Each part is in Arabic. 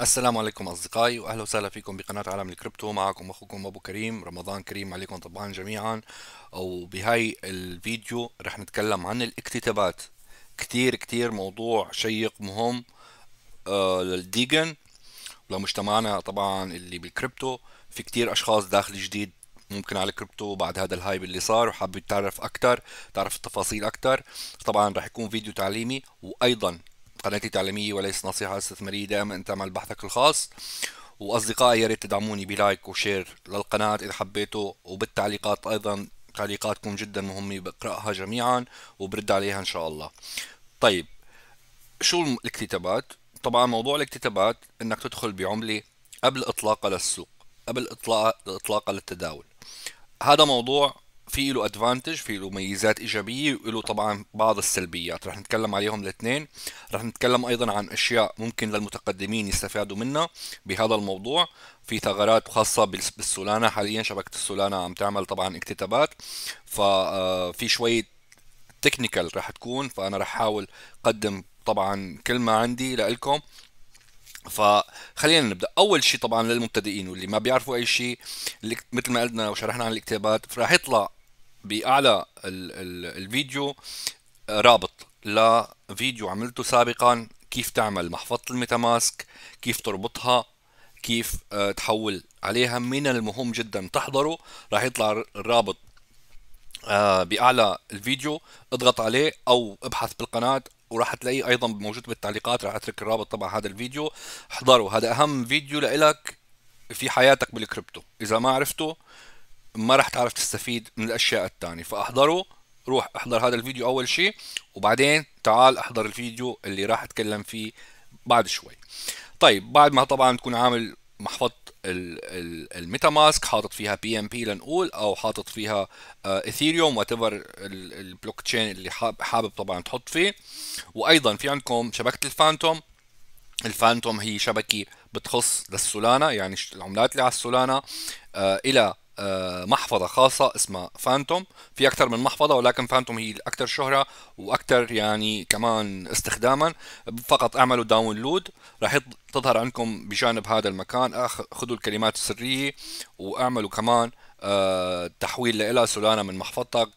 السلام عليكم اصدقائي واهلا وسهلا فيكم بقناه عالم الكريبتو معكم اخوكم ابو كريم رمضان كريم عليكم طبعا جميعا وبهاي الفيديو رح نتكلم عن الاكتتابات كتير كتير موضوع شيق مهم آه للديجن ولمجتمعنا طبعا اللي بالكريبتو في كتير اشخاص داخل جديد ممكن على الكريبتو بعد هذا الهايب اللي صار وحابب تعرف اكثر تعرف التفاصيل اكثر طبعا رح يكون فيديو تعليمي وايضا قناتي تعليمية وليس نصيحة استثمارية دائما أن تعمل بحثك الخاص وأصدقائي يا ريت تدعموني بلايك وشير للقناة إذا حبيتوا وبالتعليقات أيضا تعليقاتكم جدا مهمة بقرأها جميعا وبرد عليها إن شاء الله طيب شو الاكتتابات؟ طبعا موضوع الاكتتابات انك تدخل بعملة قبل اطلاقها للسوق قبل اطلاقها للتداول هذا موضوع في له ادفانتج في له ميزات ايجابيه وله طبعا بعض السلبيات رح نتكلم عليهم الاثنين رح نتكلم ايضا عن اشياء ممكن للمتقدمين يستفادوا منها بهذا الموضوع في ثغرات خاصه بالسولانا حاليا شبكه السولانا عم تعمل طبعا اكتتابات ففي آه، شويه تكنيكال رح تكون فانا رح احاول اقدم طبعا كل ما عندي لكم فخلينا نبدا اول شيء طبعا للمبتدئين واللي ما بيعرفوا اي شيء مثل ما قلنا وشرحنا عن الاكتئابات فراح يطلع باعلى الفيديو آه، رابط لفيديو عملته سابقا كيف تعمل محفظة الميتاماسك كيف تربطها كيف آه، تحول عليها من المهم جدا تحضره راح يطلع الرابط آه، باعلى الفيديو اضغط عليه او ابحث بالقناه وراح تلاقيه ايضا موجود بالتعليقات راح اترك الرابط تبع هذا الفيديو احضره هذا اهم فيديو لإلك في حياتك بالكريبتو اذا ما عرفته ما راح تعرف تستفيد من الاشياء الثانيه فاحضره روح احضر هذا الفيديو اول شيء وبعدين تعال احضر الفيديو اللي راح اتكلم فيه بعد شوي طيب بعد ما طبعا تكون عامل محفظه الميتا ماسك حاطط فيها بي ام بي لنقول او حاطط فيها ايثيريوم وات ايفر البلوك تشين اللي حابب طبعا تحط فيه وايضا في عندكم شبكه الفانتوم الفانتوم هي شبكه بتخص للسولانا يعني العملات اللي على السولانا آه، الى آه، محفظه خاصه اسمها فانتوم في اكثر من محفظه ولكن فانتوم هي الاكثر شهره واكثر يعني كمان استخداما فقط اعملوا داونلود راح تظهر عندكم بجانب هذا المكان آه، خذوا الكلمات السريه واعملوا كمان آه، تحويل لها سولانا من محفظتك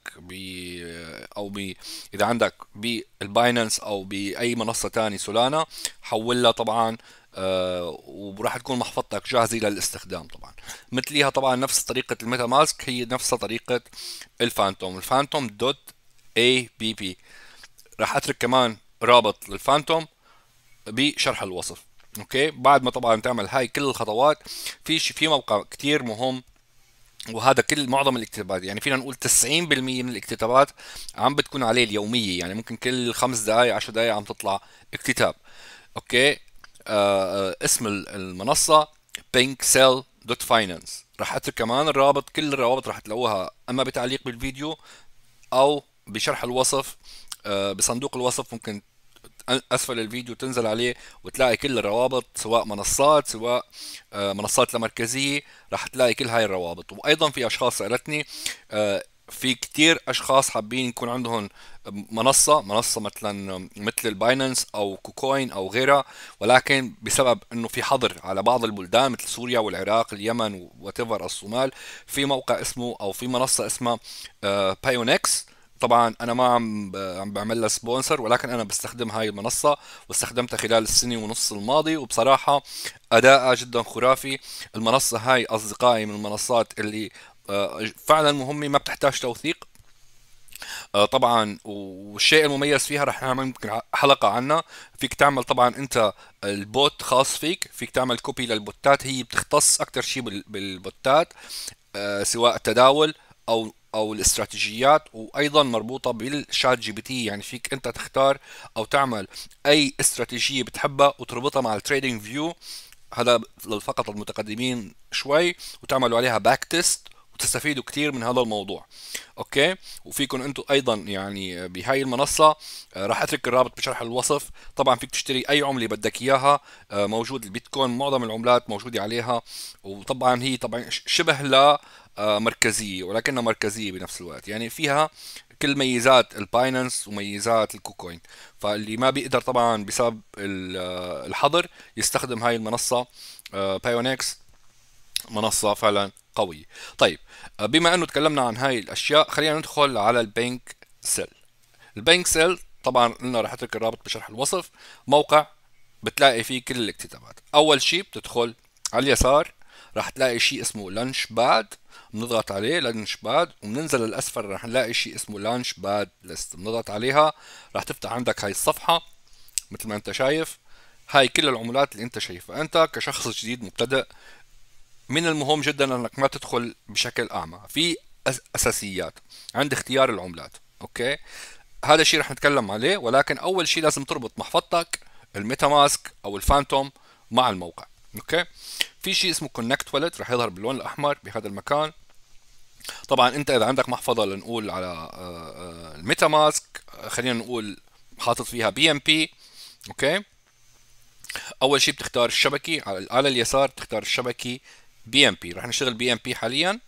او ب اذا عندك بالباينانس او باي منصه ثانيه سولانا حولها طبعا آه، وراح تكون محفظتك جاهزه للاستخدام طبعا مثليها طبعا نفس طريقه الميتا ماسك هي نفسها طريقه الفانتوم الفانتوم دوت اي بي بي راح اترك كمان رابط للفانتوم بشرح الوصف اوكي بعد ما طبعا تعمل هاي كل الخطوات في في موقع كتير مهم وهذا كل معظم الاكتتابات يعني فينا نقول 90% من الاكتتابات عم بتكون عليه اليوميه يعني ممكن كل خمس دقائق 10 دقائق عم تطلع اكتتاب اوكي آه، آه، اسم المنصه بينك سيل دوت فاينانس راح اترك كمان الرابط كل الروابط راح تلاقوها اما بتعليق بالفيديو او بشرح الوصف آه، بصندوق الوصف ممكن اسفل الفيديو تنزل عليه وتلاقي كل الروابط سواء منصات سواء منصات لمركزيه راح تلاقي كل هاي الروابط وايضا في اشخاص سالتني في كتير اشخاص حابين يكون عندهم منصه منصه مثلا مثل الباينانس او كوكوين او غيرها ولكن بسبب انه في حظر على بعض البلدان مثل سوريا والعراق اليمن وتفر الصومال في موقع اسمه او في منصه اسمها بايونكس آه، طبعا انا ما عم عم بعمل لها سبونسر ولكن انا بستخدم هاي المنصه واستخدمتها خلال السنه ونص الماضي وبصراحه ادائها جدا خرافي المنصه هاي اصدقائي من المنصات اللي آه، فعلا مهمه ما بتحتاج توثيق آه، طبعا والشيء المميز فيها رح نعمل ممكن حلقه عنها فيك تعمل طبعا انت البوت خاص فيك فيك تعمل كوبي للبوتات هي بتختص اكثر شيء بالبوتات آه، سواء التداول او او الاستراتيجيات وايضا مربوطه بالشات جي بي تي يعني فيك انت تختار او تعمل اي استراتيجيه بتحبها وتربطها مع التريدنج فيو هذا فقط المتقدمين شوي وتعملوا عليها باك تيست وتستفيدوا كتير من هذا الموضوع اوكي وفيكم انتم ايضا يعني بهاي المنصه آه، راح اترك الرابط بشرح الوصف طبعا فيك تشتري اي عمله بدك اياها آه، موجود البيتكوين معظم العملات موجوده عليها وطبعا هي طبعا شبه لا آه، مركزيه ولكنها مركزيه بنفس الوقت يعني فيها كل ميزات الباينانس وميزات الكوكوين فاللي ما بيقدر طبعا بسبب الحظر يستخدم هاي المنصه بايونكس منصه فعلا قوية طيب آه، بما أنه تكلمنا عن هاي الأشياء خلينا ندخل على البنك سيل البنك سيل طبعا قلنا رح اترك الرابط بشرح الوصف موقع بتلاقي فيه كل الاكتتابات أول شيء بتدخل على اليسار رح تلاقي شيء اسمه لانش باد بنضغط عليه لانش باد وبننزل للاسفل رح نلاقي شيء اسمه لانش باد ليست بنضغط عليها رح تفتح عندك هاي الصفحه مثل ما انت شايف هاي كل العملات اللي انت شايفها انت كشخص جديد مبتدئ من المهم جدا انك ما تدخل بشكل اعمى في اساسيات عند اختيار العملات اوكي هذا الشيء رح نتكلم عليه ولكن اول شيء لازم تربط محفظتك الميتا ماسك او الفانتوم مع الموقع اوكي في شيء اسمه كونكت والت رح يظهر باللون الاحمر بهذا المكان طبعا انت اذا عندك محفظه لنقول على آه، آه، الميتا ماسك خلينا نقول حاطط فيها بي ام بي اوكي اول شيء بتختار الشبكه على اليسار بتختار الشبكه بي ام بي رح نشتغل بي ام بي حاليا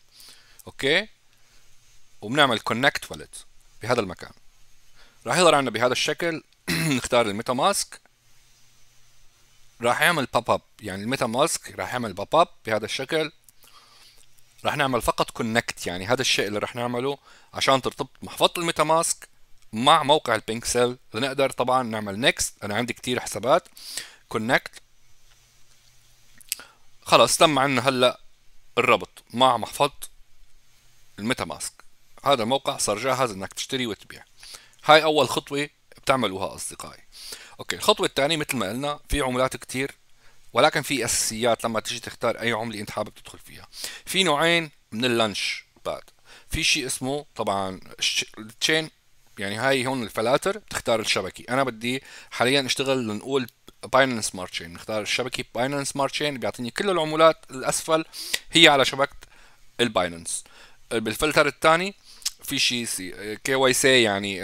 اوكي وبنعمل كونكت واليت بهذا المكان راح يظهر عندنا بهذا الشكل نختار الميتا ماسك راح يعمل باب اب يعني الميتا ماسك راح يعمل باب اب بهذا الشكل راح نعمل فقط كونكت يعني هذا الشيء اللي راح نعمله عشان ترتبط محفظة الميتا ماسك مع موقع البينكسل لنقدر طبعا نعمل نيكست انا عندي كثير حسابات كونكت خلاص تم عندنا هلا الربط مع محفظة الميتا ماسك هذا الموقع صار جاهز انك تشتري وتبيع هاي اول خطوة بتعملوها اصدقائي اوكي الخطوة الثانية مثل ما قلنا في عملات كتير ولكن في اساسيات لما تيجي تختار اي عملة انت حابب تدخل فيها في نوعين من اللانش باد في شيء اسمه طبعا التشين يعني هاي هون الفلاتر بتختار الشبكة انا بدي حاليا اشتغل لنقول باينانس سمارت تشين نختار الشبكه باينانس سمارت تشين بيعطيني كل العمولات الاسفل هي على شبكه الباينانس بالفلتر الثاني في شيء كي واي سي يعني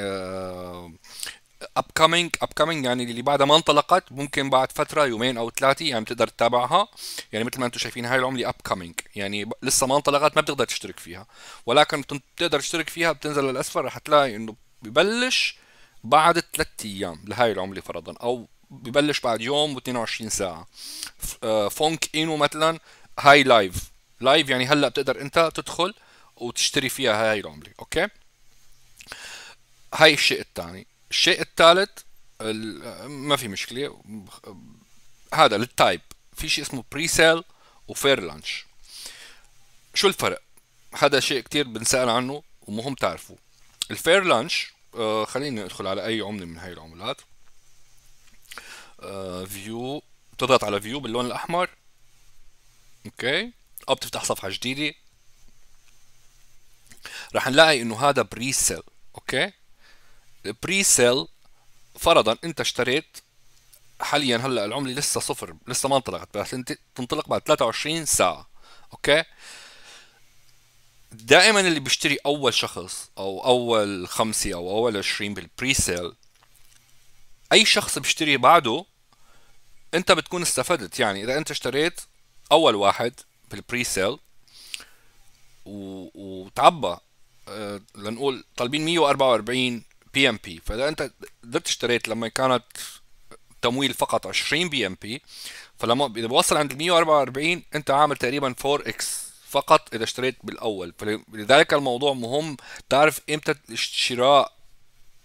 ابكمينج آه، كامينج يعني اللي بعدها ما انطلقت ممكن بعد فتره يومين او ثلاثه يعني بتقدر تتابعها يعني مثل ما انتم شايفين هاي العمله ابكمينج يعني لسه ما انطلقت ما بتقدر تشترك فيها ولكن بتقدر تشترك فيها بتنزل للاسفل رح تلاقي انه ببلش بعد ثلاث ايام لهاي العمله فرضا او ببلش بعد يوم و22 ساعه آه، فونك انو مثلا هاي لايف لايف يعني هلا بتقدر انت تدخل وتشتري فيها هاي العمله اوكي هاي الشيء الثاني الشيء الثالث ما في مشكله هذا للتايب في شيء اسمه بري سيل وفير لانش شو الفرق هذا شيء كتير بنسأل عنه ومهم تعرفوه الفير لانش آه، خليني ادخل على اي عمله من هاي العملات فيو آه، بتضغط على فيو باللون الاحمر اوكي او بتفتح صفحه جديده رح نلاقي انه هذا بري سيل اوكي بري سيل فرضا انت اشتريت حاليا هلا العمله لسه صفر لسه ما انطلقت بس انت تنطلق بعد 23 ساعه اوكي دائما اللي بيشتري اول شخص او اول خمسة او اول 20 بالبري سيل اي شخص بيشتري بعده انت بتكون استفدت يعني اذا انت اشتريت اول واحد بالبري سيل وتعبى أه لنقول طالبين 144 بي ام بي فاذا انت قدرت اشتريت لما كانت تمويل فقط 20 بي ام بي فلما اذا بوصل عند ال 144 انت عامل تقريبا 4 اكس فقط اذا اشتريت بالاول فلذلك الموضوع مهم تعرف امتى الشراء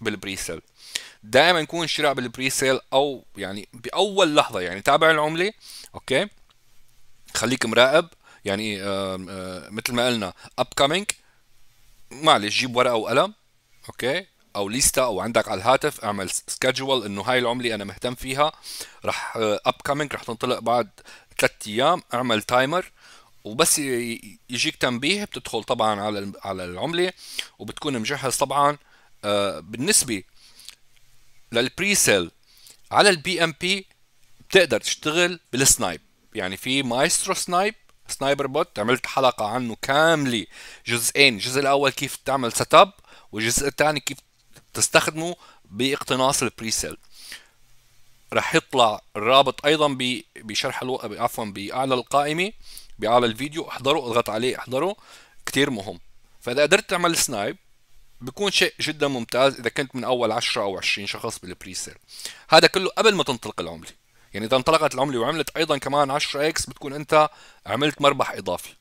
بالبريسل دائما يكون شراء بالبري سيل او يعني باول لحظه يعني تابع العمله اوكي خليك مراقب يعني مثل ما قلنا اب كامينج معلش جيب ورقه وقلم اوكي او ليستا او عندك على الهاتف اعمل سكجول انه هاي العمله انا مهتم فيها رح اب آه، كامينج رح تنطلق بعد ثلاث ايام اعمل تايمر وبس يجيك تنبيه بتدخل طبعا على على العمله وبتكون مجهز طبعا آه، بالنسبه للبري سيل على البي ام بي بتقدر تشتغل بالسنايب يعني في مايسترو سنايب سنايبر بوت عملت حلقه عنه كامله جزئين الجزء الاول كيف تعمل سيت اب والجزء الثاني كيف تستخدمه باقتناص البري سيل رح يطلع الرابط ايضا بشرح الو... عفوا باعلى القائمه باعلى الفيديو احضره اضغط عليه احضره كثير مهم فاذا قدرت تعمل سنايب بكون شيء جدا ممتاز اذا كنت من اول 10 او 20 شخص بالبري سيل هذا كله قبل ما تنطلق العمله يعني اذا انطلقت العمله وعملت ايضا كمان 10 اكس بتكون انت عملت مربح اضافي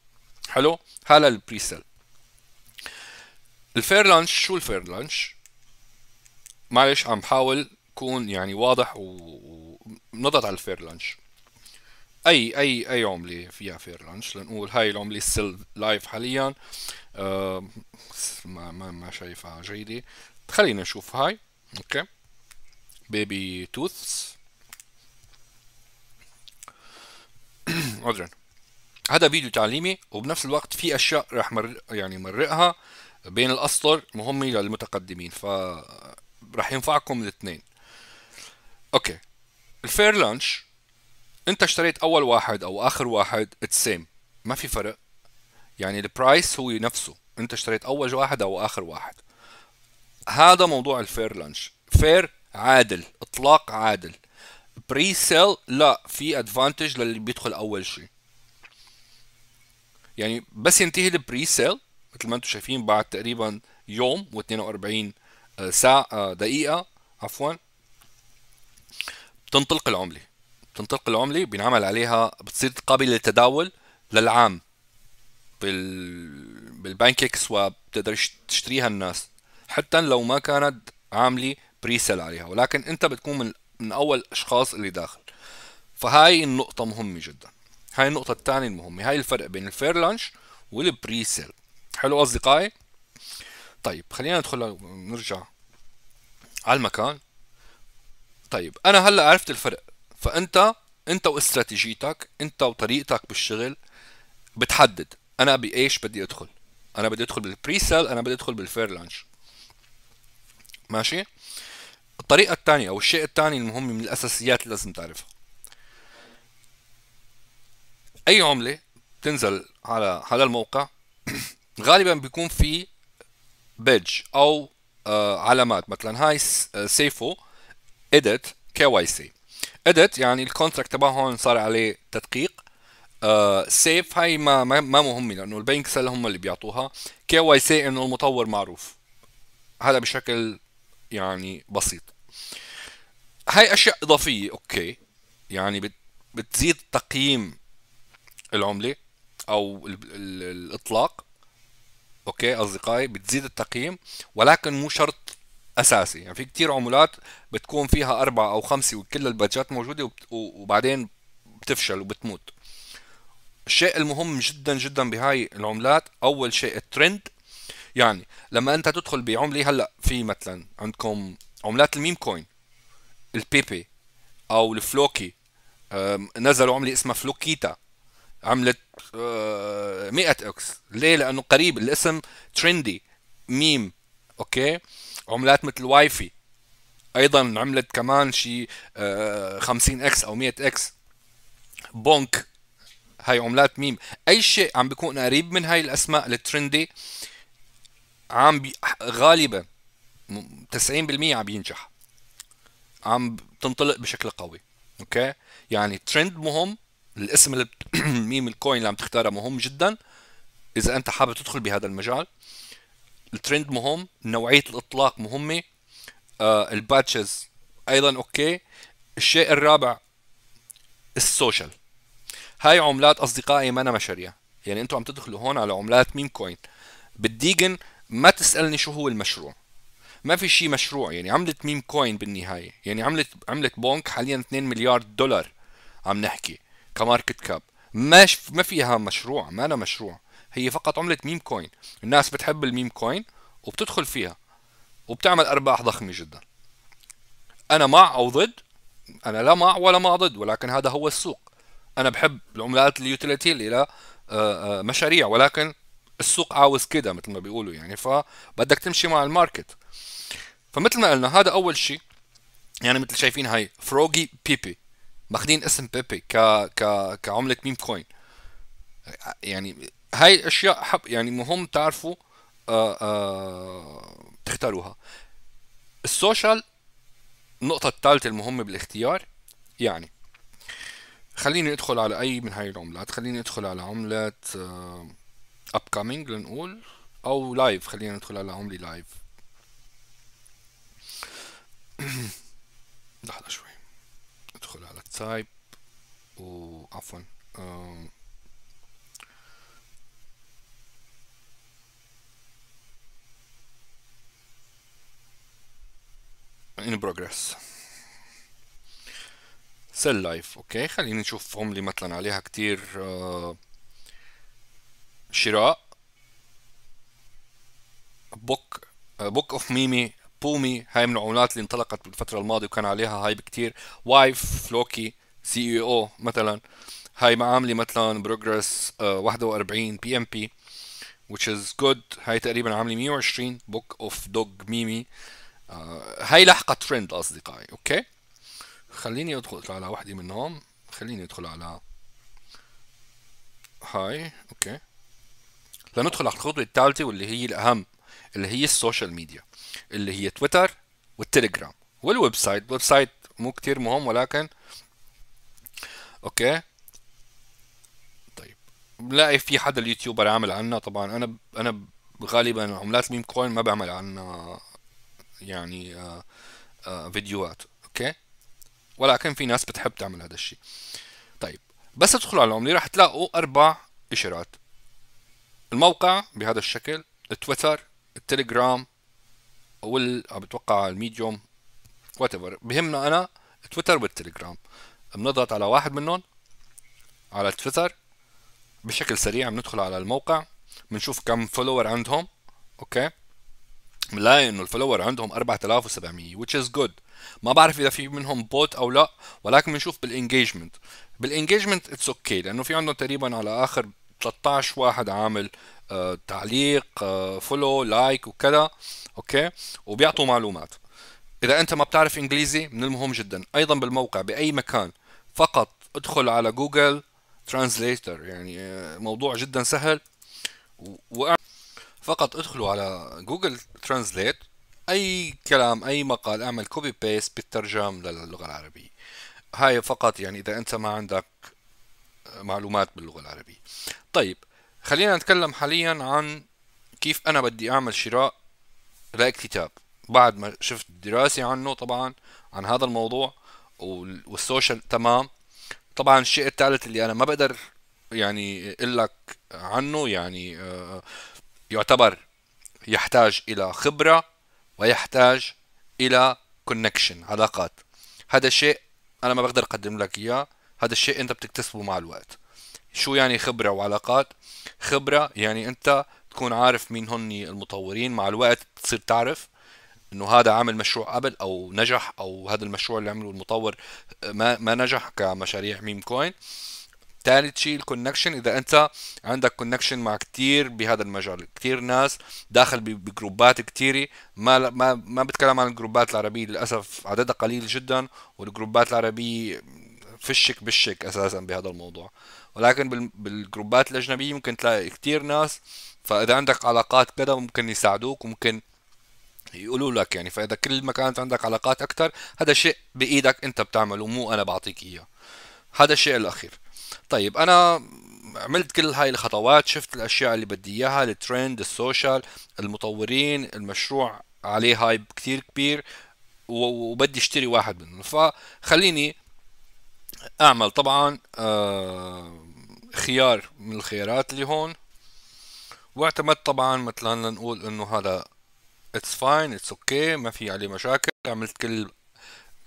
حلو هذا البري سيل الفير لانش شو الفير لانش معلش عم بحاول كون يعني واضح ونضغط على الفير لانش اي اي اي عمله فيها فير لانش لنقول هاي العمله السيل لايف حاليا آه ما ما, ما شايفها جيده خلينا نشوف هاي اوكي بيبي توثس عذرا هذا فيديو تعليمي وبنفس الوقت في اشياء راح مر يعني مرقها بين الاسطر مهمه للمتقدمين ف راح ينفعكم الاثنين اوكي الفير لانش انت اشتريت اول واحد او اخر واحد اتس سيم ما في فرق يعني البرايس هو نفسه انت اشتريت اول واحد او اخر واحد هذا موضوع الفير لانش فير عادل اطلاق عادل بري سيل لا في ادفانتج للي بيدخل اول شيء يعني بس ينتهي البري سيل مثل ما انتم شايفين بعد تقريبا يوم و42 آه، ساعه آه، دقيقه عفوا تنطلق العمله بتنطلق العمله بينعمل عليها بتصير قابله للتداول للعام بال بالبانك اكس وبتقدر تشتريها الناس حتى لو ما كانت عامله بريسيل عليها ولكن انت بتكون من من اول الاشخاص اللي داخل فهاي النقطه مهمه جدا هاي النقطه الثانيه المهمه هاي الفرق بين الفير لانش والبريسيل حلو اصدقائي طيب خلينا ندخل نرجع على المكان طيب انا هلا عرفت الفرق فانت انت واستراتيجيتك انت وطريقتك بالشغل بتحدد انا بايش بدي ادخل انا بدي ادخل بالبري سيل انا بدي ادخل بالفير لانش ماشي الطريقه الثانيه او الشيء الثاني المهم من الاساسيات اللي لازم تعرفها اي عمله بتنزل على على الموقع غالبا بيكون في بيدج او آه، علامات مثلا هاي آه، سيفو اديت كي واي سي اديت يعني الكونتراكت تبعهم صار عليه تدقيق سيف آه، uh, هاي ما ما, ما مهمه لانه البنك سيل هم اللي بيعطوها كي واي سي انه المطور معروف هذا بشكل يعني بسيط هاي اشياء اضافيه اوكي يعني بت بتزيد تقييم العمله او ال ال الاطلاق اوكي اصدقائي بتزيد التقييم ولكن مو شرط اساسي يعني في كتير عملات بتكون فيها اربعه او خمسه وكل البادجات موجوده وبعدين بتفشل وبتموت الشيء المهم جدا جدا بهاي العملات اول شيء الترند يعني لما انت تدخل بعمله هلا في مثلا عندكم عملات الميم كوين البيبي او الفلوكي نزلوا عمله اسمها فلوكيتا عملت 100 آه، اكس ليه لانه قريب الاسم ترندي ميم اوكي عملات مثل واي في ايضا عملت كمان شيء 50 آه، اكس او 100 اكس بونك هاي عملات ميم اي شيء عم بيكون قريب من هاي الاسماء الترندي عم بي غالبا 90% عم بينجح عم بتنطلق بشكل قوي اوكي يعني ترند مهم الاسم اللي ميم الكوين اللي عم تختاره مهم جدا اذا انت حابب تدخل بهذا المجال الترند مهم نوعيه الاطلاق مهمه آه الباتشز ايضا اوكي الشيء الرابع السوشيال هاي عملات اصدقائي ما انا مشاريع يعني انتم عم تدخلوا هون على عملات ميم كوين بالديجن ما تسالني شو هو المشروع ما في شيء مشروع يعني عملت ميم كوين بالنهايه يعني عملت عملت بونك حاليا 2 مليار دولار عم نحكي كماركت كاب ما ما فيها مشروع ما أنا مشروع هي فقط عملة ميم كوين الناس بتحب الميم كوين وبتدخل فيها وبتعمل أرباح ضخمة جدا أنا مع أو ضد أنا لا مع ولا مع ضد ولكن هذا هو السوق أنا بحب العملات اليوتيليتي اللي لها آه، آه، مشاريع ولكن السوق عاوز كده مثل ما بيقولوا يعني فبدك تمشي مع الماركت فمثل ما قلنا هذا أول شيء يعني مثل شايفين هاي فروجي بيبي ماخذين اسم بيبي ك ك كعمله ميم كوين يعني هاي الاشياء حب يعني مهم تعرفوا آه، آه، تختاروها السوشيال النقطة الثالثة المهمة بالاختيار يعني خليني ادخل على اي من هاي العملات خليني ادخل على عملة آه، upcoming لنقول او لايف خلينا ندخل على عملة لايف لحظة شوي ادخل على تايب وعفوا in progress سيل لايف اوكي خليني نشوفهم اللي مثلا عليها كتير شراء بوك بوك اوف ميمي بومي هاي من العملات اللي انطلقت بالفترة الماضية وكان عليها هايب كتير وايف فلوكي سي اي او مثلا هاي معاملة مثلا بروجرس 41 بي ام بي which is good هاي تقريبا عاملة 120 بوك اوف دوج ميمي آه، هاي لحقة ترند أصدقائي أوكي خليني أدخل على واحدة منهم خليني أدخل على هاي أوكي لندخل على الخطوة الثالثة واللي هي الأهم اللي هي السوشيال ميديا اللي هي تويتر والتليجرام والويب سايت الويب سايت مو كتير مهم ولكن أوكي طيب بلاقي في حدا اليوتيوبر عامل عنا طبعا أنا أنا غالبا عملات ميم كوين ما بعمل عنا يعني آه، آه، فيديوهات اوكي ولكن في ناس بتحب تعمل هذا الشيء طيب بس تدخلوا على العمله راح تلاقوا اربع اشارات الموقع بهذا الشكل التويتر التليجرام وال بتوقع الميديوم وات ايفر بهمنا انا تويتر والتليجرام بنضغط على واحد منهم على تويتر بشكل سريع بندخل على الموقع بنشوف كم فولور عندهم اوكي بنلاقي انه الفولور عندهم 4700 which is good ما بعرف اذا في منهم بوت او لا ولكن بنشوف بالانجيجمنت بالانجيجمنت اتس اوكي لانه في عندهم تقريبا على اخر 13 واحد عامل آه تعليق آه فولو لايك وكذا اوكي وبيعطوا معلومات اذا انت ما بتعرف انجليزي من المهم جدا ايضا بالموقع باي مكان فقط ادخل على جوجل ترانسليتر يعني آه، موضوع جدا سهل و فقط ادخلوا على جوجل ترانزليت اي كلام اي مقال اعمل كوبي بيست بالترجم للغه العربيه هاي فقط يعني اذا انت ما عندك معلومات باللغه العربيه طيب خلينا نتكلم حاليا عن كيف انا بدي اعمل شراء لكتاب بعد ما شفت دراسه عنه طبعا عن هذا الموضوع والسوشيال تمام طبعا الشيء الثالث اللي انا ما بقدر يعني اقول لك عنه يعني آه يعتبر يحتاج إلى خبرة ويحتاج إلى كونكشن علاقات هذا الشيء أنا ما بقدر أقدم لك إياه هذا الشيء أنت بتكتسبه مع الوقت شو يعني خبرة وعلاقات خبرة يعني أنت تكون عارف مين هن المطورين مع الوقت تصير تعرف انه هذا عامل مشروع قبل او نجح او هذا المشروع اللي عمله المطور آه، ما ما نجح كمشاريع ميم كوين ثالث شيء الكونكشن اذا انت عندك كونكشن مع كثير بهذا المجال كثير ناس داخل بجروبات كثيره ما ما ما بتكلم عن الجروبات العربيه للاسف عددها قليل جدا والجروبات العربيه فشك بالشك اساسا بهذا الموضوع ولكن بالجروبات الاجنبيه ممكن تلاقي كثير ناس فاذا عندك علاقات كذا ممكن يساعدوك وممكن يقولوا لك يعني فاذا كل ما كانت عندك علاقات اكثر هذا شيء بايدك انت بتعمله مو انا بعطيك اياه هذا الشيء الاخير طيب انا عملت كل هاي الخطوات شفت الاشياء اللي بدي اياها الترند السوشيال المطورين المشروع عليه هايب كثير كبير وبدي اشتري واحد منهم فخليني اعمل طبعا آه، خيار من الخيارات اللي هون واعتمدت طبعا مثلا لنقول انه هذا اتس فاين اتس اوكي ما في عليه مشاكل عملت كل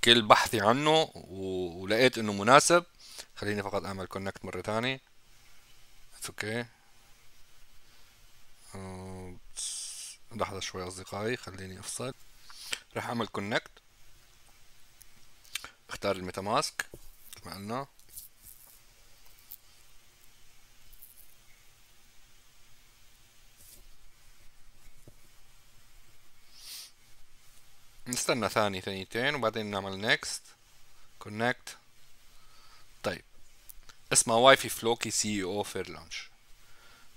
كل بحثي عنه ولقيت انه مناسب خليني فقط اعمل كونكت مرة تاني اتس اوكي لحظة شوي اصدقائي خليني افصل راح اعمل كونكت اختار الميتا ماسك مثل ما قلنا نستنى ثاني ثانيتين وبعدين نعمل نيكست كونكت اسمها واي e في فلوكي سي او فير لانش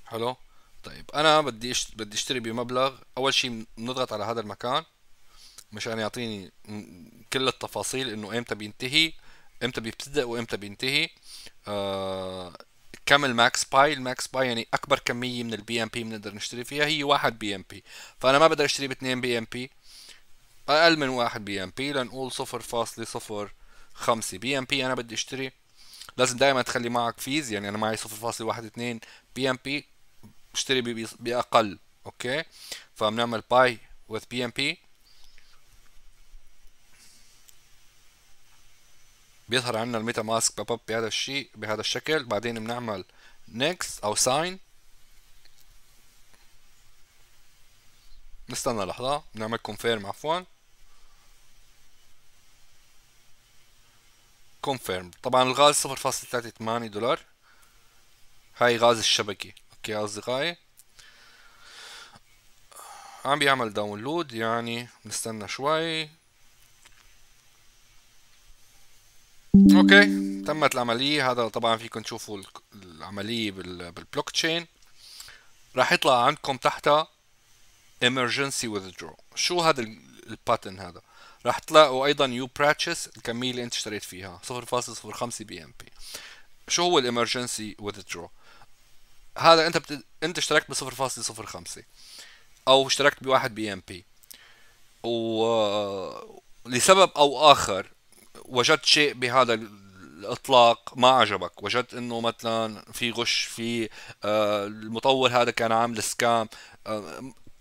حلو طيب انا بدي بدي اشتري بمبلغ اول شيء بنضغط على هذا المكان مشان يعطيني كل التفاصيل انه امتى بينتهي امتى بيبتدأ وامتى بينتهي آه كم الماكس باي الماكس باي يعني اكبر كميه من البي ام بي بنقدر نشتري فيها هي 1 بي ام بي فانا ما بقدر اشتري ب 2 بي ام بي اقل من 1 بي ام بي لنقول 0.05 بي ام بي انا بدي اشتري لازم دائما تخلي معك فيز يعني انا معي 0.12 بي ام بي بشتري باقل اوكي فبنعمل باي وذ بي ام بي بيظهر عندنا الميتا ماسك باب اب بهذا الشيء بهذا الشكل بعدين بنعمل نيكست او ساين نستنى لحظة بنعمل كونفيرم عفوا كونفيرم طبعا الغاز 0.38 دولار هاي غاز الشبكة اوكي اصدقائي عم بيعمل داونلود يعني نستنى شوي اوكي تمت العملية هذا طبعا فيكم تشوفوا العملية بالبلوك تشين راح يطلع عندكم تحتها emergency withdraw شو هذا الباتن هذا راح تلاقوا ايضا يو براتشز الكميه اللي انت اشتريت فيها 0.05 بي ام بي شو هو الامرجنسي ويذدرو هذا انت بت... انت اشتركت ب 0.05 او اشتركت ب 1 بي ام بي ولسبب او اخر وجدت شيء بهذا الاطلاق ما عجبك وجدت انه مثلا في غش في آه، المطور هذا كان عامل سكام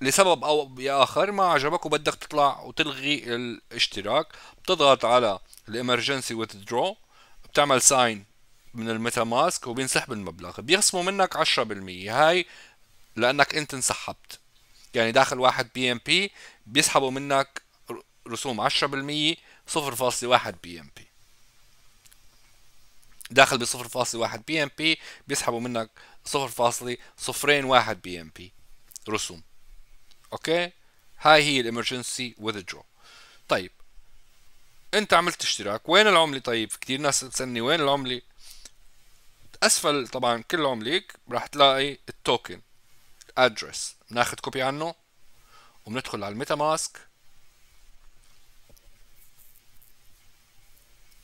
لسبب او باخر ما عجبك وبدك تطلع وتلغي الاشتراك بتضغط على الامرجنسي ويذدرو بتعمل ساين من الميتا ماسك وبينسحب المبلغ بيخصموا منك 10% هاي لانك انت انسحبت يعني داخل واحد بي ام بي بيسحبوا منك رسوم 10% 0.1 بي ام بي داخل ب 0.1 بي ام بي بيسحبوا منك 0.01 بي ام بي رسوم اوكي هاي هي الامرجنسي ويذدرو طيب انت عملت اشتراك وين العمله طيب كثير ناس بتسالني وين العمله اسفل طبعا كل عمليك راح تلاقي التوكن ادرس بناخذ كوبي عنه وبندخل على الميتا ماسك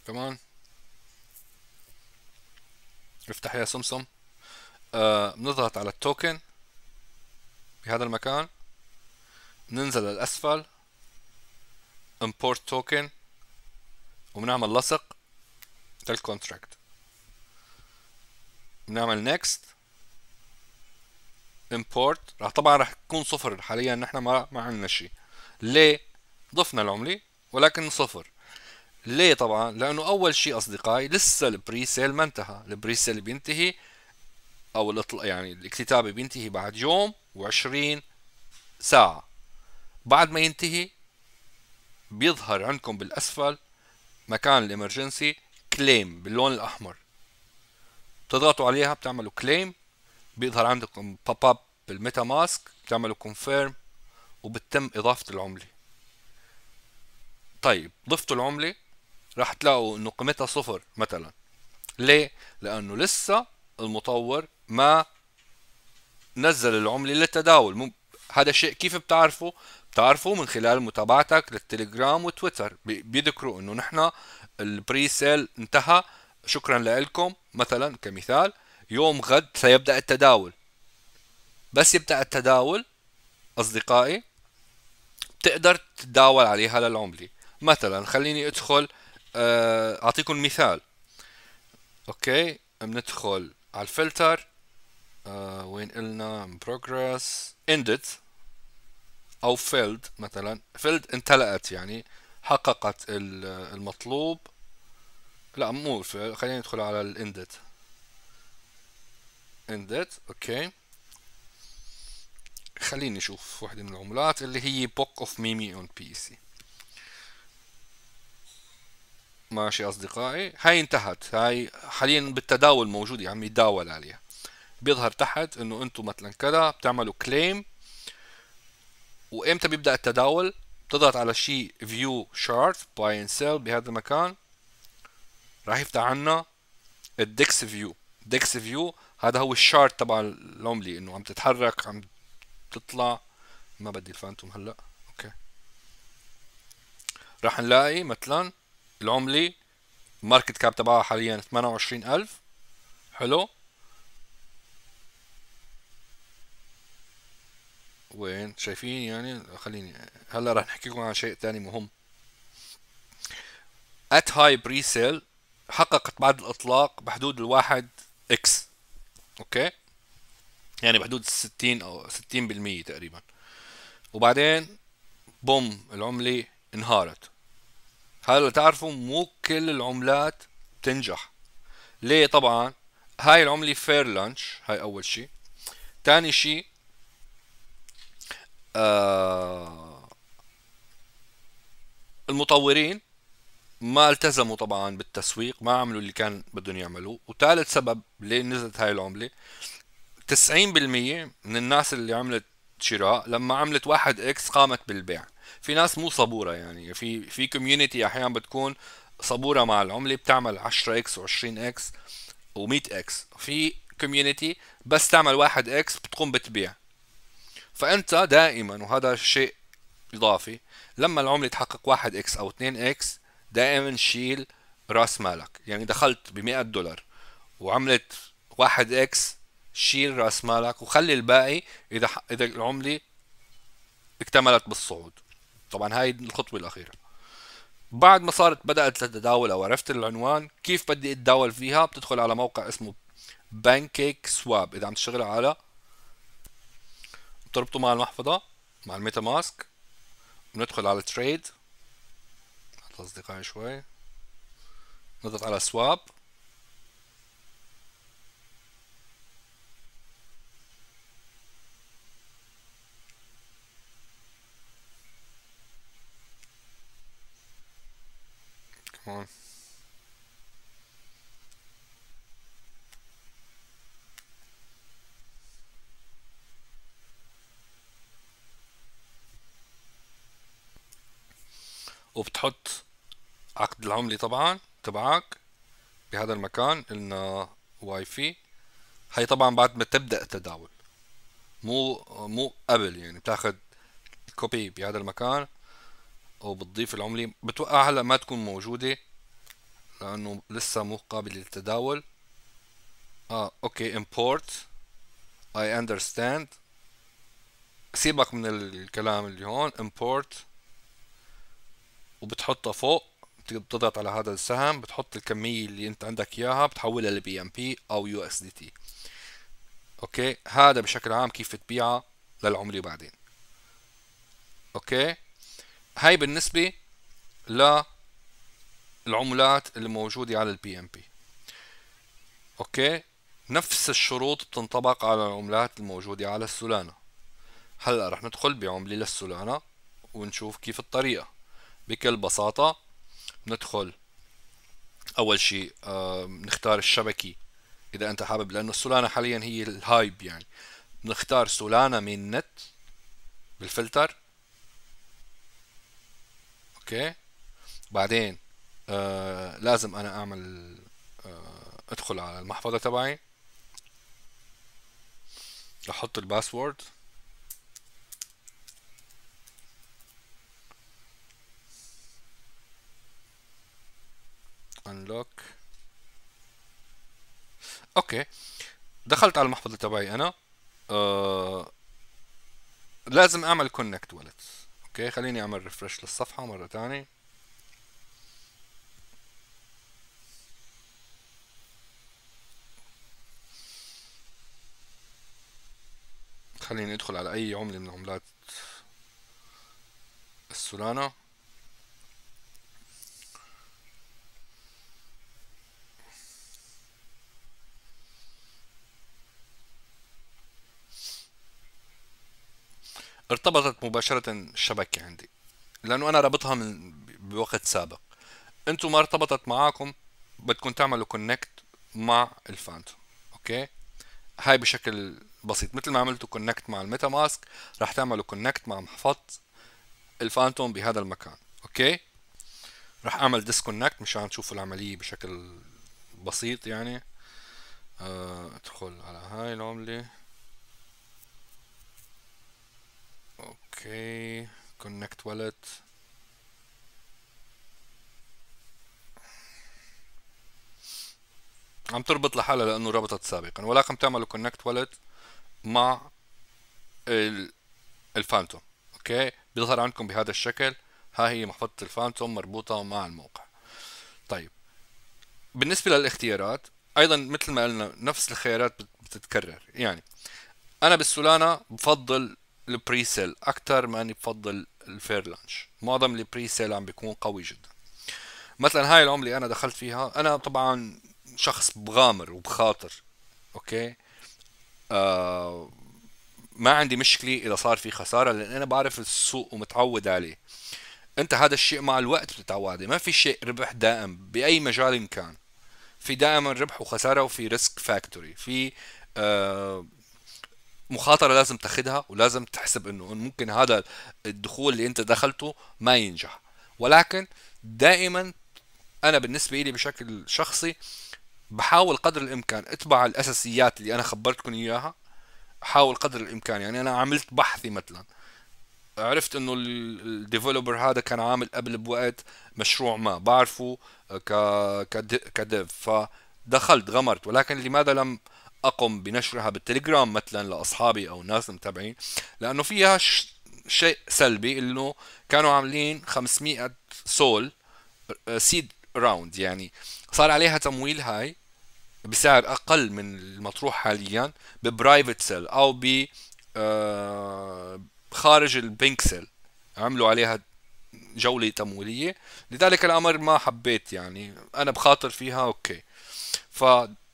كمان افتح يا سمسم آه بنضغط على التوكن بهذا المكان ننزل للأسفل import token وبنعمل لصق للكونتراكت بنعمل next import راح طبعا راح تكون صفر حاليا نحن ما ما عندنا شيء ليه ضفنا العمله ولكن صفر ليه طبعا لانه اول شيء اصدقائي لسه البري سيل ما انتهى البري سيل بينتهي او الإطل... يعني الاكتتاب بينتهي بعد يوم وعشرين ساعه بعد ما ينتهي بيظهر عندكم بالاسفل مكان الامرجنسي كليم باللون الاحمر بتضغطوا عليها بتعملوا كليم بيظهر عندكم باب اب بالميتا ماسك بتعملوا كونفيرم وبتم اضافه العمله طيب ضفتوا العمله راح تلاقوا انه قيمتها صفر مثلا ليه لانه لسه المطور ما نزل العمله للتداول هذا الشيء كيف بتعرفه بتعرفوا من خلال متابعتك للتليجرام وتويتر بيذكروا انه نحن البري سيل انتهى شكرا لكم مثلا كمثال يوم غد سيبدا التداول بس يبدا التداول اصدقائي بتقدر تتداول عليها للعمله مثلا خليني ادخل آه، اعطيكم مثال اوكي بندخل على الفلتر آه، وين قلنا بروجرس اندت او فيلد مثلا فيلد امتلأت يعني حققت المطلوب لا مو خلينا ندخل على الاندت اندت اوكي خليني اشوف واحدة من العملات اللي هي بوك اوف ميمي اون بي سي ماشي اصدقائي هاي انتهت هاي حاليا بالتداول موجود يعني يتداول عليها بيظهر تحت انه انتم مثلا كذا بتعملوا كليم وامتى بيبدا التداول بتضغط على شيء فيو شارت باي اند سيل بهذا المكان راح يفتح عنا الدكس فيو دكس فيو هذا هو الشارت تبع العمله انه عم تتحرك عم تطلع ما بدي الفانتوم هلا اوكي راح نلاقي مثلا العمله ماركت كاب تبعها حاليا 28000 حلو وين شايفين يعني خليني هلا رح نحكي لكم عن شيء ثاني مهم ات هاي بري سيل حققت بعد الاطلاق بحدود الواحد اكس اوكي يعني بحدود 60 او 60% تقريبا وبعدين بوم العمله انهارت هلا تعرفوا مو كل العملات بتنجح ليه طبعا هاي العمله فير لانش هاي اول شيء ثاني شيء آه، المطورين ما التزموا طبعا بالتسويق ما عملوا اللي كان بدهم يعملوه وثالث سبب ليه نزلت هاي العملة 90% من الناس اللي عملت شراء لما عملت واحد اكس قامت بالبيع في ناس مو صبورة يعني في في كوميونتي احيانا بتكون صبورة مع العملة بتعمل 10 اكس و20 اكس و100 اكس في كوميونتي بس تعمل واحد اكس بتقوم بتبيع فانت دائما وهذا شيء اضافي لما العمله تحقق 1 اكس او 2 اكس دائما شيل راس مالك يعني دخلت ب 100 دولار وعملت 1 اكس شيل راس مالك وخلي الباقي اذا اذا العمله اكتملت بالصعود طبعا هاي الخطوه الاخيره بعد ما صارت بدات او وعرفت العنوان كيف بدي اتداول فيها بتدخل على موقع اسمه بانكيك سواب اذا عم تشتغل على بتربطه مع المحفظة مع الميتا ماسك بندخل على تريد نضغط أصدقائي شوي نضغط على سواب Come on. وبتحط عقد العملة طبعا تبعك بهذا المكان قلنا واي في هي طبعا بعد ما تبدأ التداول مو مو قبل يعني بتاخد كوبي بهذا المكان وبتضيف العملة بتوقع هلا ما تكون موجودة لأنه لسه مو قابلة للتداول اه اوكي امبورت اي اندرستاند سيبك من الكلام اللي هون امبورت وبتحطها فوق بتضغط على هذا السهم بتحط الكمية اللي انت عندك اياها بتحولها لبي ام بي او يو اس دي تي اوكي هذا بشكل عام كيف تبيعها للعملة بعدين اوكي هاي بالنسبة للعملات اللي موجودة على البي ام بي اوكي نفس الشروط بتنطبق على العملات الموجودة على السولانا هلا رح ندخل بعملة للسولانا ونشوف كيف الطريقة بكل بساطة ندخل أول شيء آه، نختار الشبكة إذا أنت حابب لأنه السولانا حاليا هي الهايب يعني نختار سولانا من نت بالفلتر أوكي بعدين آه، لازم أنا أعمل آه، أدخل على المحفظة تبعي أحط الباسورد unlock اوكي دخلت على المحفظه تبعي انا آه لازم اعمل كونكت wallets اوكي خليني اعمل ريفرش للصفحه مره ثانيه خليني ادخل على اي عمله من عملات السولانا ارتبطت مباشرة الشبكة عندي لأنه أنا رابطها من بوقت سابق أنتم ما ارتبطت معاكم بدكم تعملوا كونكت مع الفانتوم أوكي هاي بشكل بسيط مثل ما عملتوا كونكت مع الميتا ماسك راح تعملوا كونكت مع محفظة الفانتوم بهذا المكان أوكي راح أعمل ديسكونكت مشان تشوفوا العملية بشكل بسيط يعني آه، ادخل على هاي العملة اوكي كونكت والت عم تربط لحالها لانه ربطت سابقا ولكن بتعملوا كونكت والت مع الفانتوم اوكي بيظهر عندكم بهذا الشكل ها هي محفظة الفانتوم مربوطة مع الموقع طيب بالنسبة للاختيارات ايضا مثل ما قلنا نفس الخيارات بتتكرر يعني انا بالسولانا بفضل البري سيل اكثر ماني بفضل الفير لانش معظم البري سيل عم بيكون قوي جدا مثلا هاي العمله انا دخلت فيها انا طبعا شخص بغامر وبخاطر اوكي آه ما عندي مشكله اذا صار في خساره لان انا بعرف السوق ومتعود عليه انت هذا الشيء مع الوقت بتتعود ما في شيء ربح دائم باي مجال كان في دائما ربح وخساره وفي ريسك فاكتوري في آه مخاطره لازم تاخدها ولازم تحسب انه ممكن هذا الدخول اللي انت دخلته ما ينجح ولكن دائما انا بالنسبه لي بشكل شخصي بحاول قدر الامكان اتبع الاساسيات اللي انا خبرتكم اياها حاول قدر الامكان يعني انا عملت بحثي مثلا عرفت انه الديفلوبر هذا كان عامل قبل بوقت مشروع ما بعرفه ك كديف فدخلت غمرت ولكن لماذا لم اقم بنشرها بالتليجرام مثلا لاصحابي او ناس متابعين لانه فيها شيء سلبي انه كانوا عاملين 500 سول سيد آه، راوند يعني صار عليها تمويل هاي بسعر اقل من المطروح حاليا ببرايفت سيل او ب آه، خارج البنك سيل عملوا عليها جولة تمويلية لذلك الأمر ما حبيت يعني أنا بخاطر فيها أوكي ف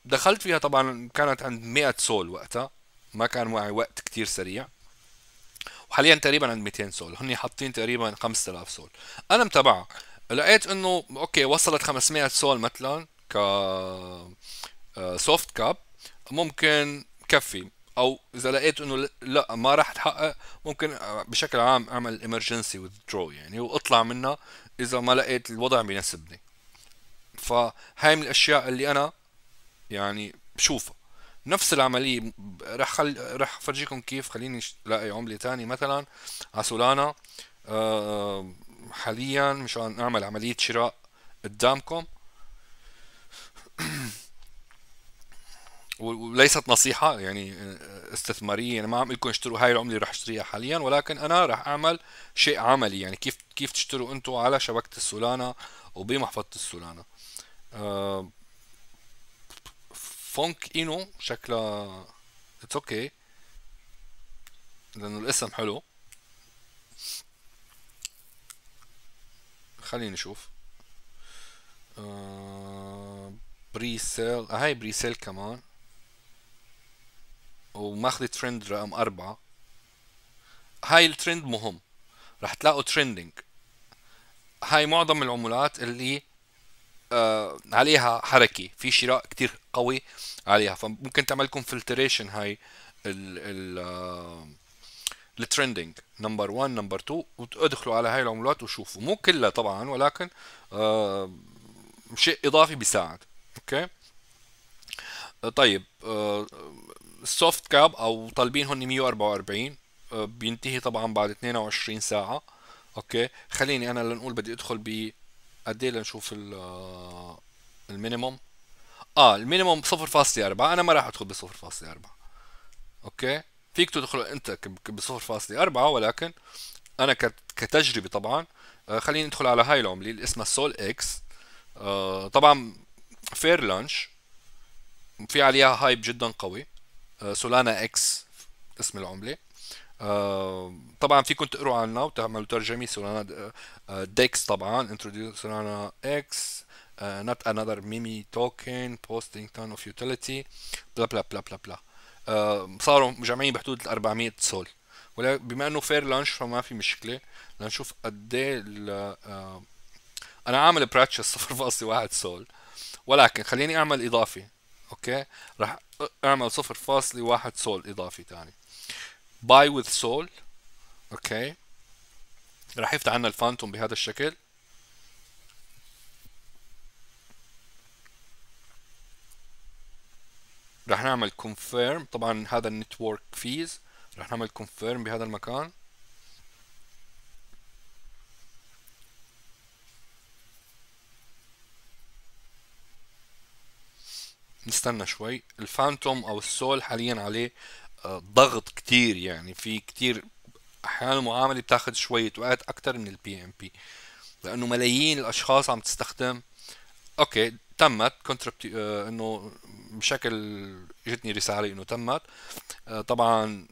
دخلت فيها طبعا كانت عند 100 سول وقتها ما كان معي وقت كتير سريع وحاليا تقريبا عند 200 سول هن حاطين تقريبا 5000 سول انا متابعها لقيت انه اوكي وصلت 500 سول مثلا ك سوفت آه، كاب ممكن كفي او اذا لقيت انه لا ما راح تحقق ممكن آه، بشكل عام اعمل ايمرجنسي withdraw يعني واطلع منها اذا ما لقيت الوضع بيناسبني فهاي من الاشياء اللي انا يعني شوف نفس العملية رح خل... رح افرجيكم كيف خليني لاقي عملة تانية مثلا على سولانا أه... حاليا مشان اعمل عملية شراء قدامكم وليست نصيحة يعني آه، استثمارية يعني ما عم لكم اشتروا هاي العملة اللي رح اشتريها حاليا ولكن انا رح اعمل شيء عملي يعني كيف كيف تشتروا انتم على شبكة السولانا وبمحفظة السولانا أه... فونك اينو شكلها اتس اوكي لانه الاسم حلو خليني اشوف بريسيل آه،, آه هاي بريسيل كمان وماخذ ترند رقم أربعة هاي الترند مهم رح تلاقوا ترندنج هاي معظم العملات اللي آه، عليها حركه في شراء كتير قوي عليها فممكن تعمل لكم فلتريشن هاي ال ال الترندنج نمبر 1 نمبر 2 وادخلوا على هاي العملات وشوفوا مو كلها طبعا ولكن آه شيء اضافي بيساعد اوكي طيب السوفت آه، كاب او طالبين هن 144 آه، بينتهي طبعا بعد 22 ساعه اوكي خليني انا لنقول بدي ادخل ب قد ايه لنشوف آه، المينيموم اه المينيموم 0.4 انا ما راح ادخل ب 0.4 اوكي فيك تدخل انت ب 0.4 ولكن انا كتجربه طبعا آه، خليني ندخل على هاي العمله اللي اسمها سول اكس آه، طبعا فير لانش في عليها هايب جدا قوي سولانا اكس اسم العمله آه، طبعا فيكم تقروا عنا وتعملوا ترجمه سولانا آه، ديكس طبعا introduce سولانا اكس آه، not another ميمي توكن posting ton of utility بلا بلا بلا بلا بلا صاروا مجمعين بحدود ال 400 سول ولكن بما انه فير لانش فما في مشكله لنشوف قد ايه انا عامل براتشس 0.1 سول ولكن خليني اعمل اضافي اوكي راح اعمل 0.1 سول اضافي ثاني باي وذ سول اوكي راح يفتح عنا الفانتوم بهذا الشكل راح نعمل كونفيرم طبعا هذا النتورك فيز راح نعمل كونفيرم بهذا المكان نستنى شوي الفانتوم او السول حاليا عليه ضغط كتير يعني في كتير احيانا المعامله بتاخذ شويه وقت اكثر من البي ام بي لانه ملايين الاشخاص عم تستخدم اوكي تمت كونتربت آه، انه بشكل جتني رساله انه تمت آه، طبعا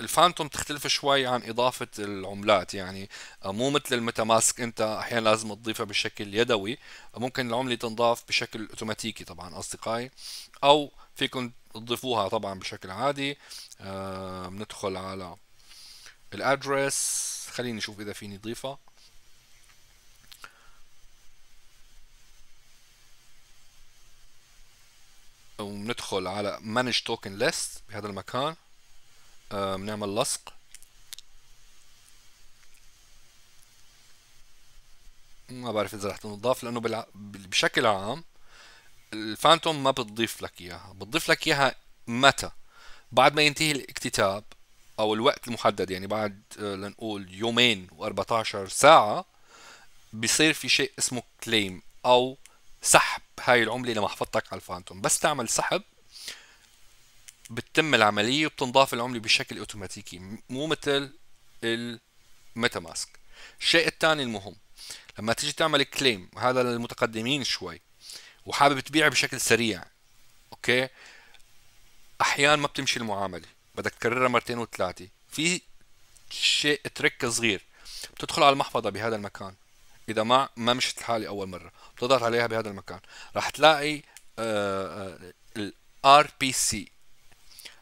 الفانتوم تختلف شوي عن اضافه العملات يعني آه، مو مثل المتماسك انت احيانا لازم تضيفها بشكل يدوي ممكن العمله تنضاف بشكل اوتوماتيكي طبعا اصدقائي او فيكم تضيفوها طبعا بشكل عادي آه بندخل على الادرس خليني اشوف اذا فيني اضيفها وبندخل على manage token list بهذا المكان آه بنعمل لصق ما بعرف اذا رح تنضاف لانه بشكل عام الفانتوم ما بتضيف لك اياها بتضيف لك اياها متى بعد ما ينتهي الاكتتاب او الوقت المحدد يعني بعد آه، لنقول يومين و14 ساعه بصير في شيء اسمه كليم او سحب هاي العمله لمحفظتك على الفانتوم بس تعمل سحب بتتم العمليه وبتنضاف العمله بشكل اوتوماتيكي مو مثل الميتا ماسك الشيء الثاني المهم لما تيجي تعمل كليم هذا للمتقدمين شوي وحابب تبيع بشكل سريع اوكي احيانا ما بتمشي المعامله بدك تكررها مرتين وثلاثه في شيء تريك صغير بتدخل على المحفظه بهذا المكان اذا ما ما مشت الحالة اول مره بتضغط عليها بهذا المكان راح تلاقي آه، آه، الار بي سي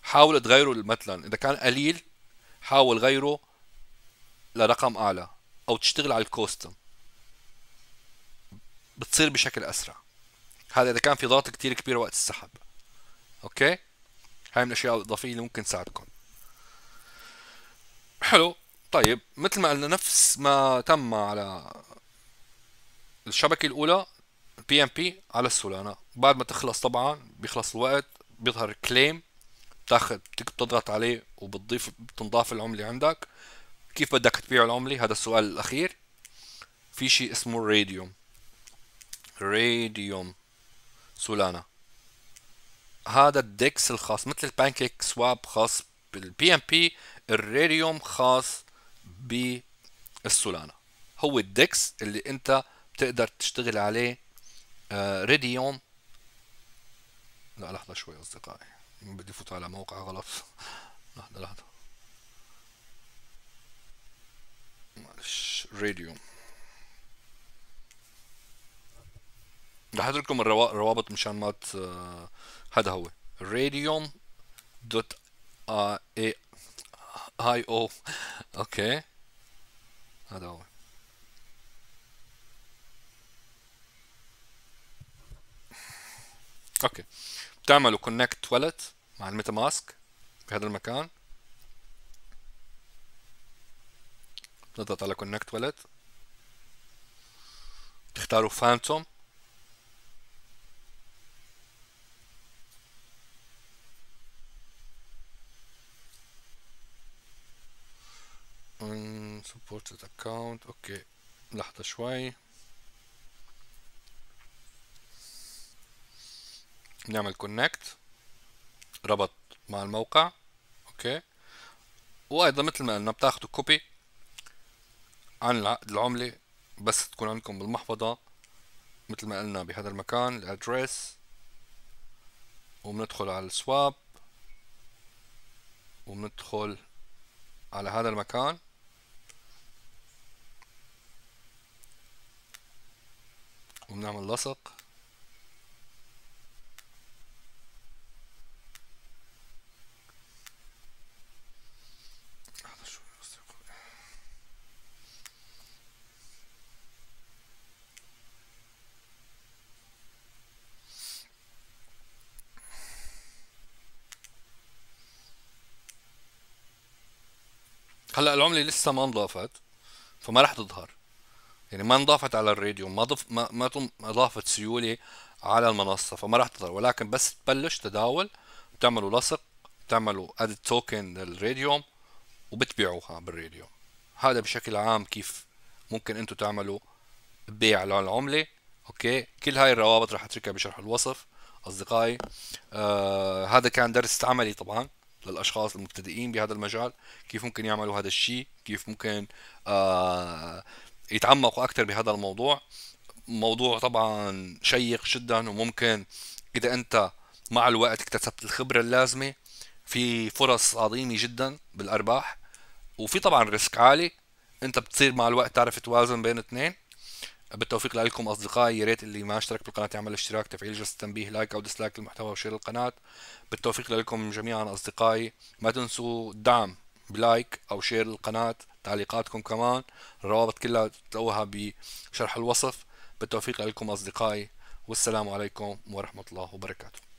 حاول تغيره مثلا اذا كان قليل حاول غيره لرقم اعلى او تشتغل على الكوستم بتصير بشكل اسرع هذا اذا كان في ضغط كتير كبير وقت السحب اوكي هاي من الاشياء الاضافيه اللي ممكن تساعدكم حلو طيب مثل ما قلنا نفس ما تم على الشبكه الاولى بي ام بي على السولانا بعد ما تخلص طبعا بيخلص الوقت بيظهر كليم بتاخذ بتضغط عليه وبتضيف بتنضاف العمله عندك كيف بدك تبيع العمله هذا السؤال الاخير في شيء اسمه راديوم راديوم سولانا هذا الدكس الخاص مثل البانكيك سواب خاص بالبي ام بي الريريوم خاص بالسولانا هو الدكس اللي انت بتقدر تشتغل عليه ريديوم آه، لا لحظة شوي أصدقائي بدي فوت على موقع غلط لحظة لحظة معلش ريديوم رح اترككم الروابط مشان ما هذا هو راديوم دوت اي او اوكي هذا هو اوكي بتعملوا كونكت wallet مع الميتا ماسك بهذا المكان بتضغط على كونكت wallet بتختاروا فانتوم supported account اوكي لحظة شوي نعمل كونكت ربط مع الموقع اوكي وايضا مثل ما قلنا بتاخذوا كوبي عن العقد العملة بس تكون عندكم بالمحفظة مثل ما قلنا بهذا المكان الادرس وبندخل على السواب وبندخل على هذا المكان وبنعمل لصق هلا العمله لسه ما انضافت فما راح تظهر يعني ما انضافت على الراديو ما ضف ما, ما تم اضافه سيوله على المنصه فما راح تظهر ولكن بس تبلش تداول بتعملوا لصق بتعملوا اد توكن للراديوم وبتبيعوها بالراديوم هذا بشكل عام كيف ممكن انتم تعملوا بيع للعمله اوكي كل هاي الروابط راح اتركها بشرح الوصف اصدقائي آه هذا كان درس عملي طبعا للاشخاص المبتدئين بهذا المجال كيف ممكن يعملوا هذا الشيء كيف ممكن آه يتعمقوا اكثر بهذا الموضوع موضوع طبعا شيق جدا وممكن اذا انت مع الوقت اكتسبت الخبره اللازمه في فرص عظيمه جدا بالارباح وفي طبعا ريسك عالي انت بتصير مع الوقت تعرف توازن بين اثنين بالتوفيق لكم اصدقائي يا ريت اللي ما اشترك بالقناه يعمل اشتراك تفعيل جرس التنبيه لايك او ديسلايك للمحتوى وشير القناه بالتوفيق لكم جميعا اصدقائي ما تنسوا الدعم بلايك او شير القناه تعليقاتكم كمان الروابط كلها تلاقوها بشرح الوصف بالتوفيق لكم أصدقائي والسلام عليكم ورحمة الله وبركاته